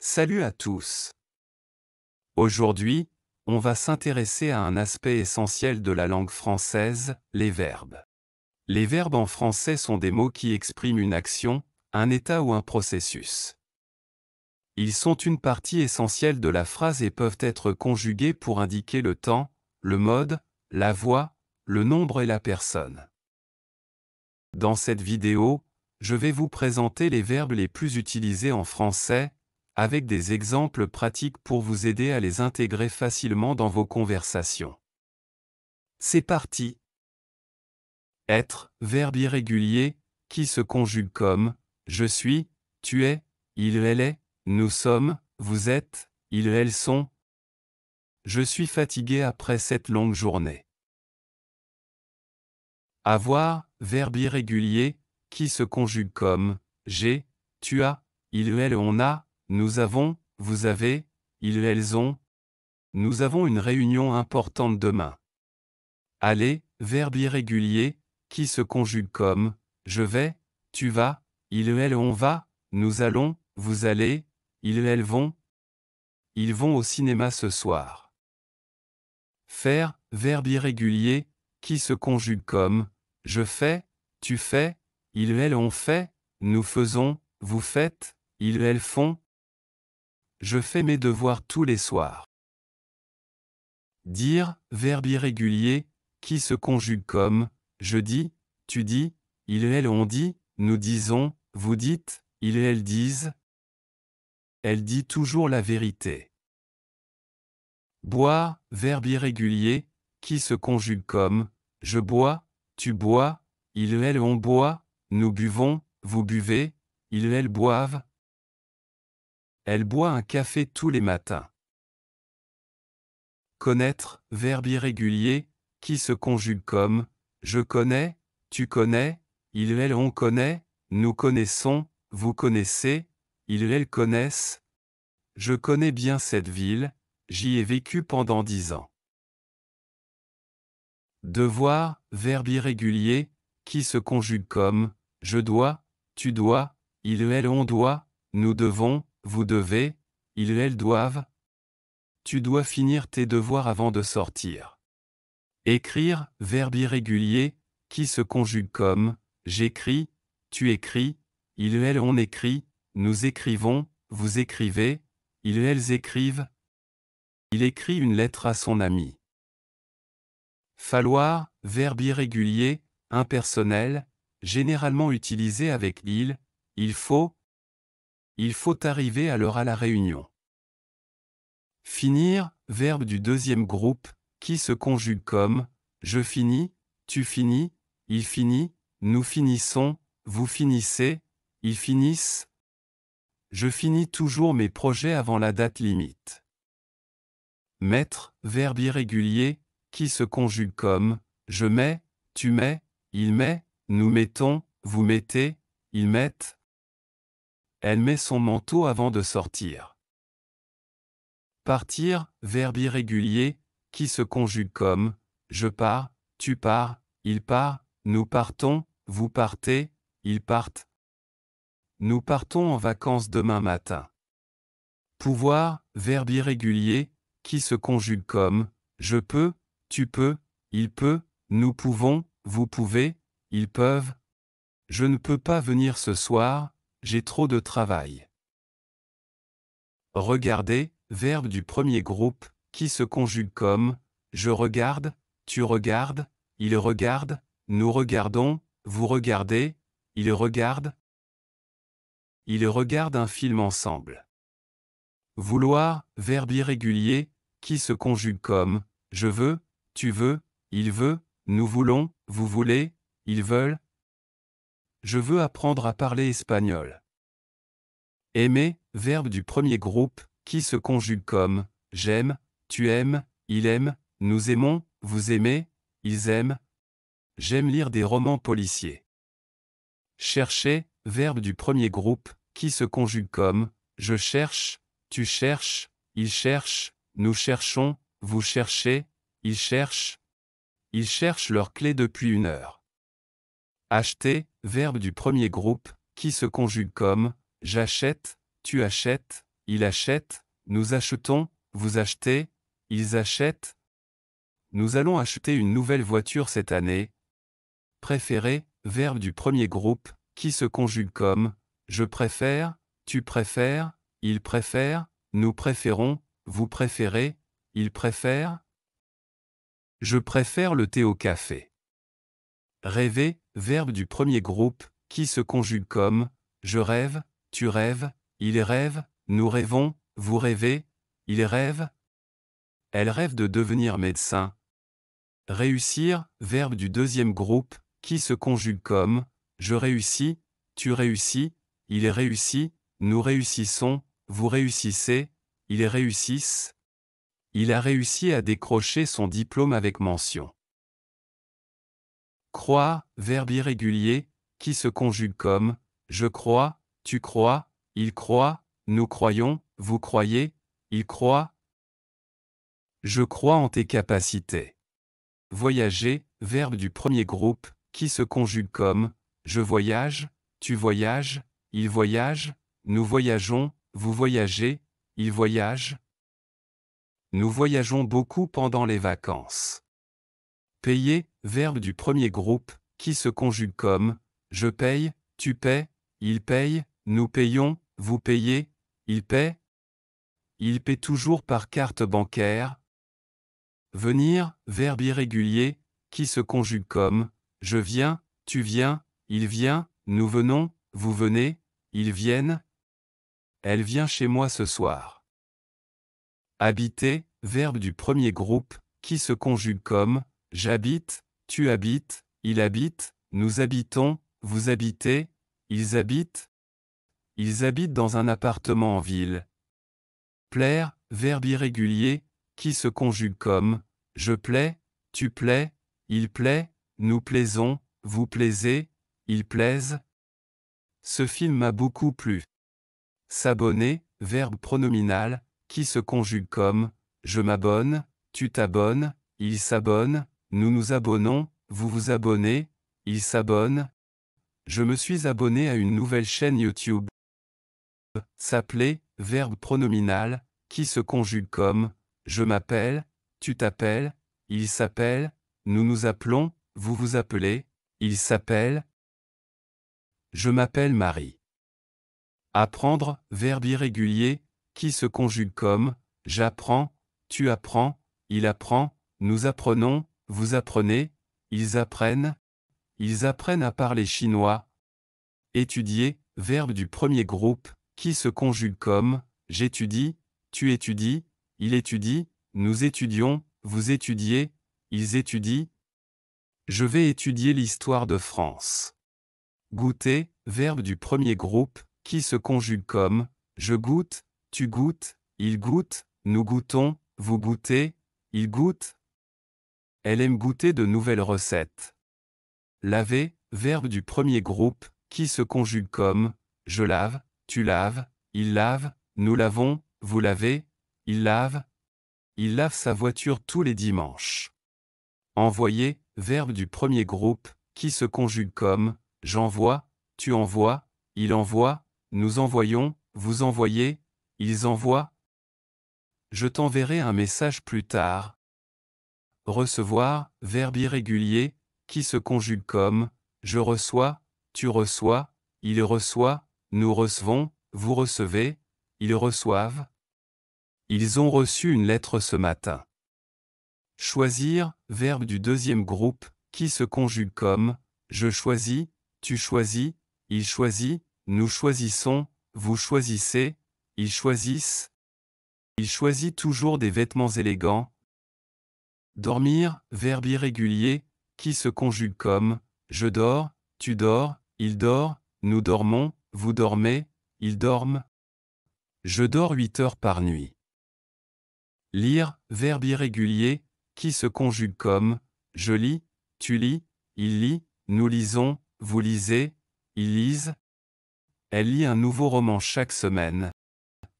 Salut à tous. Aujourd'hui, on va s'intéresser à un aspect essentiel de la langue française, les verbes. Les verbes en français sont des mots qui expriment une action, un état ou un processus. Ils sont une partie essentielle de la phrase et peuvent être conjugués pour indiquer le temps, le mode, la voix, le nombre et la personne. Dans cette vidéo, je vais vous présenter les verbes les plus utilisés en français, avec des exemples pratiques pour vous aider à les intégrer facilement dans vos conversations. C'est parti Être, verbe irrégulier, qui se conjugue comme je suis, tu es, il, elle est, nous sommes, vous êtes, ils, elles sont. Je suis fatigué après cette longue journée. Avoir, verbe irrégulier, qui se conjugue comme j'ai, tu as, il, elle, on a, nous avons, vous avez, ils elles ont. Nous avons une réunion importante demain. Allez, verbe irrégulier, qui se conjugue comme je vais, tu vas, ils, elles on va, nous allons, vous allez, ils elles vont. Ils vont au cinéma ce soir. Faire, verbe irrégulier, qui se conjugue comme je fais, tu fais, ils elles on fait, nous faisons, vous faites, ils elles font. Je fais mes devoirs tous les soirs. Dire, verbe irrégulier, qui se conjugue comme je dis, tu dis, il et elle ont dit, nous disons, vous dites, il et elle disent. Elle dit toujours la vérité. Boire, verbe irrégulier, qui se conjugue comme je bois, tu bois, il et elle on boit, nous buvons, vous buvez, ils et elles boivent, elle boit un café tous les matins. Connaître, verbe irrégulier, qui se conjugue comme je connais, tu connais, il elle on connaît, nous connaissons, vous connaissez, ils elles connaissent. Je connais bien cette ville, j'y ai vécu pendant dix ans. Devoir, verbe irrégulier, qui se conjugue comme je dois, tu dois, il elle on doit, nous devons, vous devez, ils elles doivent. Tu dois finir tes devoirs avant de sortir. Écrire, verbe irrégulier, qui se conjugue comme j'écris, tu écris, il elles on écrit, nous écrivons, vous écrivez, ils elles écrivent. Il écrit une lettre à son ami. Falloir, verbe irrégulier, impersonnel, généralement utilisé avec il, il faut, il faut arriver à l'heure à la réunion. Finir, verbe du deuxième groupe, qui se conjugue comme je finis, tu finis, il finit, nous finissons, vous finissez, ils finissent. Je finis toujours mes projets avant la date limite. Mettre, verbe irrégulier, qui se conjugue comme je mets, tu mets, il met, nous mettons, vous mettez, ils mettent. Elle met son manteau avant de sortir. Partir, verbe irrégulier, qui se conjugue comme je pars, tu pars, il part, nous partons, vous partez, ils partent. Nous partons en vacances demain matin. Pouvoir, verbe irrégulier, qui se conjugue comme je peux, tu peux, il peut, nous pouvons, vous pouvez, ils peuvent. Je ne peux pas venir ce soir, j'ai trop de travail. Regardez, verbe du premier groupe, qui se conjugue comme je regarde, tu regardes, il regarde, nous regardons, vous regardez, il regarde. Ils regardent un film ensemble. Vouloir, verbe irrégulier, qui se conjugue comme je veux, tu veux, il veut, nous voulons, vous voulez, ils veulent, je veux apprendre à parler espagnol. Aimer, verbe du premier groupe, qui se conjugue comme j'aime, tu aimes, il aime, nous aimons, vous aimez, ils aiment. J'aime lire des romans policiers. Chercher, verbe du premier groupe, qui se conjugue comme je cherche, tu cherches, il cherche, nous cherchons, vous cherchez, ils cherchent. Ils cherchent leur clé depuis une heure. Acheter, verbe du premier groupe, qui se conjugue comme j'achète, tu achètes, il achète, nous achetons, vous achetez, ils achètent. Nous allons acheter une nouvelle voiture cette année. Préférer, verbe du premier groupe, qui se conjugue comme je préfère, tu préfères, il préfère, nous préférons, vous préférez, il préfère. Je préfère le thé au café. Rêver, verbe du premier groupe, qui se conjugue comme je rêve, tu rêves, il rêve, nous rêvons, vous rêvez, il rêve. Elle rêve de devenir médecin. Réussir, verbe du deuxième groupe, qui se conjugue comme je réussis, tu réussis, il réussit, nous réussissons, vous réussissez, ils réussissent. Il a réussi à décrocher son diplôme avec mention. Crois, verbe irrégulier, qui se conjugue comme je crois, tu crois, il croit, nous croyons, vous croyez, il croit. Je crois en tes capacités. Voyager, verbe du premier groupe, qui se conjugue comme je voyage, tu voyages, il voyage, nous voyageons, vous voyagez, il voyage. Nous voyageons beaucoup pendant les vacances. Payer, verbe du premier groupe, qui se conjugue comme je paye, tu payes, il paye, nous payons, vous payez, il paie. Il paie toujours par carte bancaire. Venir, verbe irrégulier, qui se conjugue comme je viens, tu viens, il vient, nous venons, vous venez, ils viennent. Elle vient chez moi ce soir. Habiter, verbe du premier groupe, qui se conjugue comme J'habite, tu habites, il habite, nous habitons, vous habitez, ils habitent. Ils habitent dans un appartement en ville. Plaire, verbe irrégulier, qui se conjugue comme je plais, tu plais, il plaît, nous plaisons, vous plaisez, ils plaisent. Ce film m'a beaucoup plu. S'abonner, verbe pronominal, qui se conjugue comme je m'abonne, tu t'abonnes, il s'abonne, nous nous abonnons, vous vous abonnez, il s'abonne. Je me suis abonné à une nouvelle chaîne YouTube. S'appeler, verbe pronominal, qui se conjugue comme je m'appelle, tu t'appelles, il s'appelle, nous nous appelons, vous vous appelez, il s'appelle. Je m'appelle Marie. Apprendre, verbe irrégulier, qui se conjugue comme j'apprends, tu apprends, il apprend, nous apprenons, vous apprenez, ils apprennent, ils apprennent à parler chinois. Étudier, verbe du premier groupe, qui se conjugue comme j'étudie, tu étudies, il étudie, nous étudions, vous étudiez, ils étudient. Je vais étudier l'histoire de France. Goûter, verbe du premier groupe, qui se conjugue comme je goûte, tu goûtes, il goûte, nous goûtons, vous goûtez, ils goûtent, elle aime goûter de nouvelles recettes. Laver, verbe du premier groupe, qui se conjugue comme je lave, tu laves, il lave, nous lavons, vous lavez, il lave. Il lave sa voiture tous les dimanches. Envoyer, verbe du premier groupe, qui se conjugue comme j'envoie, tu envoies, il envoie, nous envoyons, vous envoyez, ils envoient. Je t'enverrai un message plus tard, recevoir, verbe irrégulier, qui se conjugue comme je reçois, tu reçois, il reçoit, nous recevons, vous recevez, ils reçoivent. Ils ont reçu une lettre ce matin. Choisir, verbe du deuxième groupe, qui se conjugue comme je choisis, tu choisis, il choisit, nous choisissons, vous choisissez, ils choisissent. Il choisit toujours des vêtements élégants, dormir, verbe irrégulier, qui se conjugue comme je dors, tu dors, il dort, nous dormons, vous dormez, ils dorment. Je dors 8 heures par nuit. Lire, verbe irrégulier, qui se conjugue comme je lis, tu lis, il lit, nous lisons, vous lisez, il lisent. Elle lit un nouveau roman chaque semaine.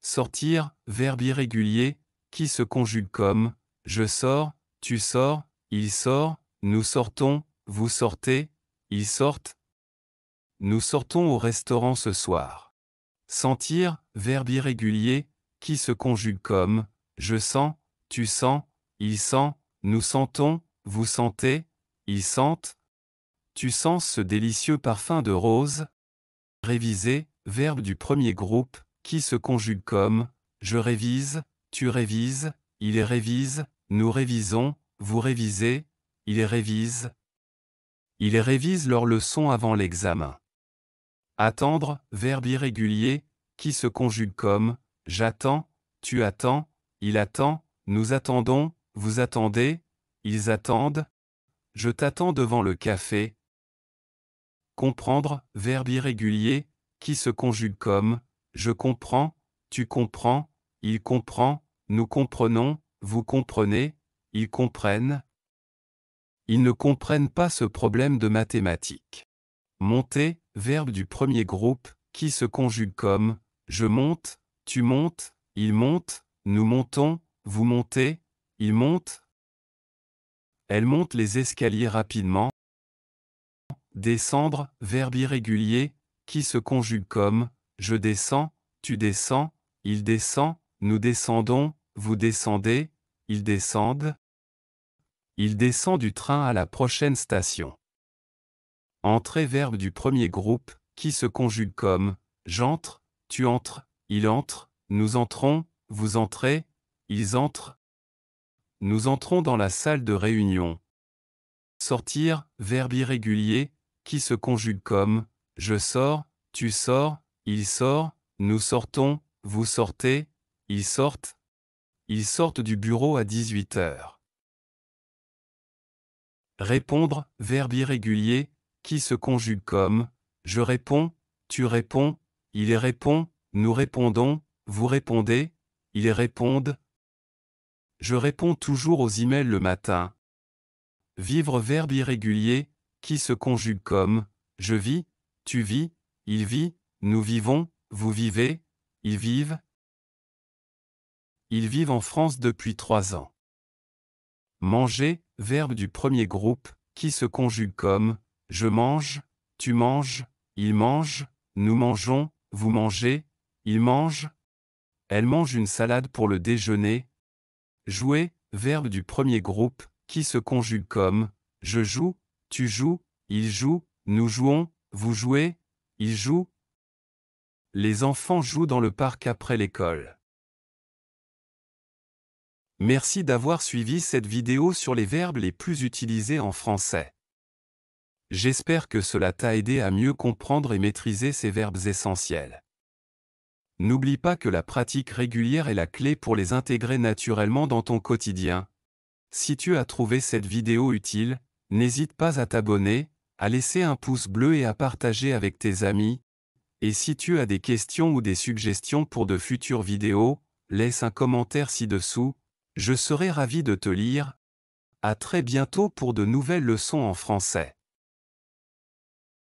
Sortir, verbe irrégulier, qui se conjugue comme je sors, tu sors, il sort, nous sortons, vous sortez, ils sortent. Nous sortons au restaurant ce soir. Sentir, verbe irrégulier, qui se conjugue comme je sens, tu sens, il sent, nous sentons, vous sentez, ils sentent. Tu sens ce délicieux parfum de rose. Réviser, verbe du premier groupe, qui se conjugue comme je révise, tu révises, il révise, nous révisons, vous révisez, ils révisent. Ils révisent leurs leçons avant l'examen. Attendre, verbe irrégulier, qui se conjugue comme j'attends, tu attends, il attend, nous attendons, vous attendez, ils attendent. Je t'attends devant le café. Comprendre, verbe irrégulier, qui se conjugue comme je comprends, tu comprends, il comprend, nous comprenons, vous comprenez Ils comprennent Ils ne comprennent pas ce problème de mathématiques. Monter, verbe du premier groupe, qui se conjugue comme je monte, tu montes, il monte, nous montons, vous montez, il monte. Elle monte les escaliers rapidement. Descendre, verbe irrégulier, qui se conjugue comme je descends, tu descends, il descend, nous descendons, vous descendez, ils descendent. Il descend du train à la prochaine station. Entrée verbe du premier groupe, qui se conjugue comme j'entre, tu entres, il entre, nous entrons, vous entrez, ils entrent. Nous entrons dans la salle de réunion. Sortir, verbe irrégulier, qui se conjugue comme je sors, tu sors, il sort, nous sortons, vous sortez, ils sortent. Ils sortent du bureau à 18 heures. Répondre, verbe irrégulier, qui se conjugue comme je réponds, tu réponds, il répond, nous répondons, vous répondez, ils répondent. Je réponds toujours aux emails le matin. Vivre verbe irrégulier, qui se conjugue comme je vis, tu vis, il vit, nous vivons, vous vivez, ils vivent, ils vivent en France depuis trois ans. Manger, verbe du premier groupe, qui se conjugue comme je mange, tu manges, il mange, nous mangeons, vous mangez, ils mangent. Elle mange une salade pour le déjeuner. Jouer, verbe du premier groupe, qui se conjugue comme je joue, tu joues, il joue, nous jouons, vous jouez, il joue. Les enfants jouent dans le parc après l'école. Merci d'avoir suivi cette vidéo sur les verbes les plus utilisés en français. J'espère que cela t'a aidé à mieux comprendre et maîtriser ces verbes essentiels. N'oublie pas que la pratique régulière est la clé pour les intégrer naturellement dans ton quotidien. Si tu as trouvé cette vidéo utile, n'hésite pas à t'abonner, à laisser un pouce bleu et à partager avec tes amis. Et si tu as des questions ou des suggestions pour de futures vidéos, laisse un commentaire ci-dessous, je serai ravi de te lire. À très bientôt pour de nouvelles leçons en français.